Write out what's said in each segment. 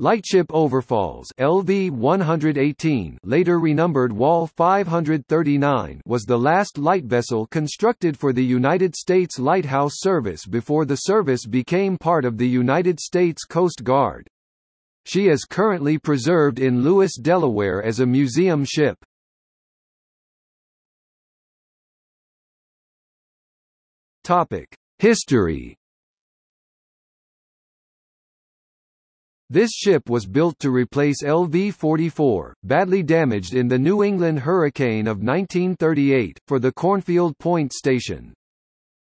Lightship Overfalls LV 118, later renumbered Wall 539, was the last light vessel constructed for the United States Lighthouse Service before the service became part of the United States Coast Guard. She is currently preserved in Lewis, Delaware as a museum ship. Topic: History This ship was built to replace LV-44, badly damaged in the New England hurricane of 1938, for the Cornfield Point Station.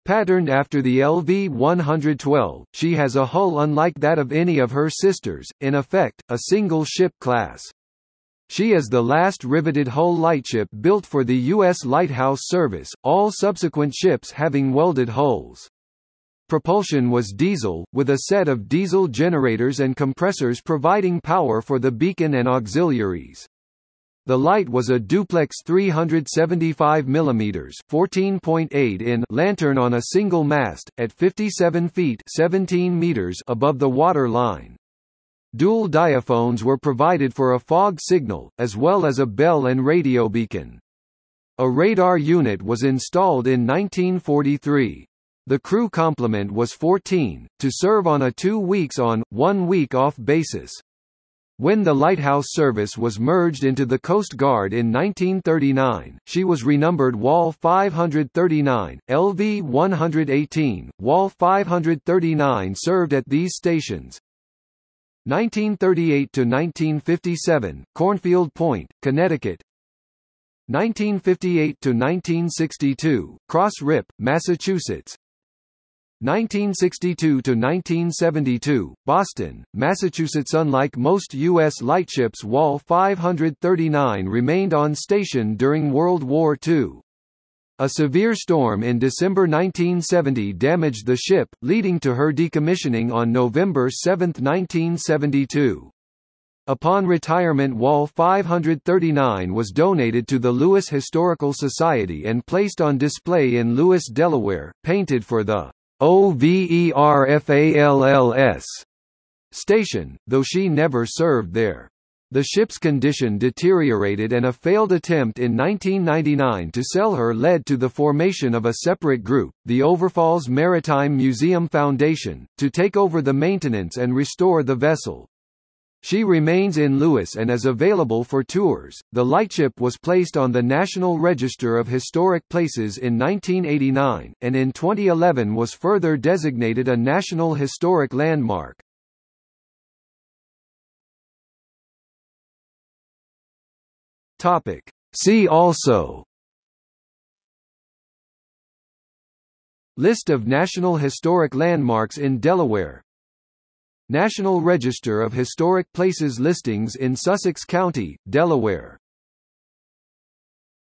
Patterned after the LV-112, she has a hull unlike that of any of her sisters, in effect, a single ship class. She is the last riveted hull lightship built for the U.S. Lighthouse Service, all subsequent ships having welded hulls. Propulsion was diesel, with a set of diesel generators and compressors providing power for the beacon and auxiliaries. The light was a duplex 375 mm 14.8 in lantern on a single mast, at 57 feet 17 meters above the water line. Dual diaphones were provided for a fog signal, as well as a bell and radio beacon. A radar unit was installed in 1943. The crew complement was 14, to serve on a two weeks on, one week off basis. When the lighthouse service was merged into the Coast Guard in 1939, she was renumbered Wall 539, LV 118. Wall 539 served at these stations. 1938 to 1957, Cornfield Point, Connecticut. 1958 to 1962, Cross Rip, Massachusetts. 1962 to 1972, Boston, Massachusetts. Unlike most U.S. lightships, Wall 539 remained on station during World War II. A severe storm in December 1970 damaged the ship, leading to her decommissioning on November 7, 1972. Upon retirement Wall 539 was donated to the Lewis Historical Society and placed on display in Lewis, Delaware, painted for the OVERFALLS station, though she never served there. The ship's condition deteriorated and a failed attempt in 1999 to sell her led to the formation of a separate group, the Overfalls Maritime Museum Foundation, to take over the maintenance and restore the vessel. She remains in Lewis and is available for tours. The lightship was placed on the National Register of Historic Places in 1989, and in 2011 was further designated a National Historic Landmark. Topic. See also List of National Historic Landmarks in Delaware National Register of Historic Places listings in Sussex County, Delaware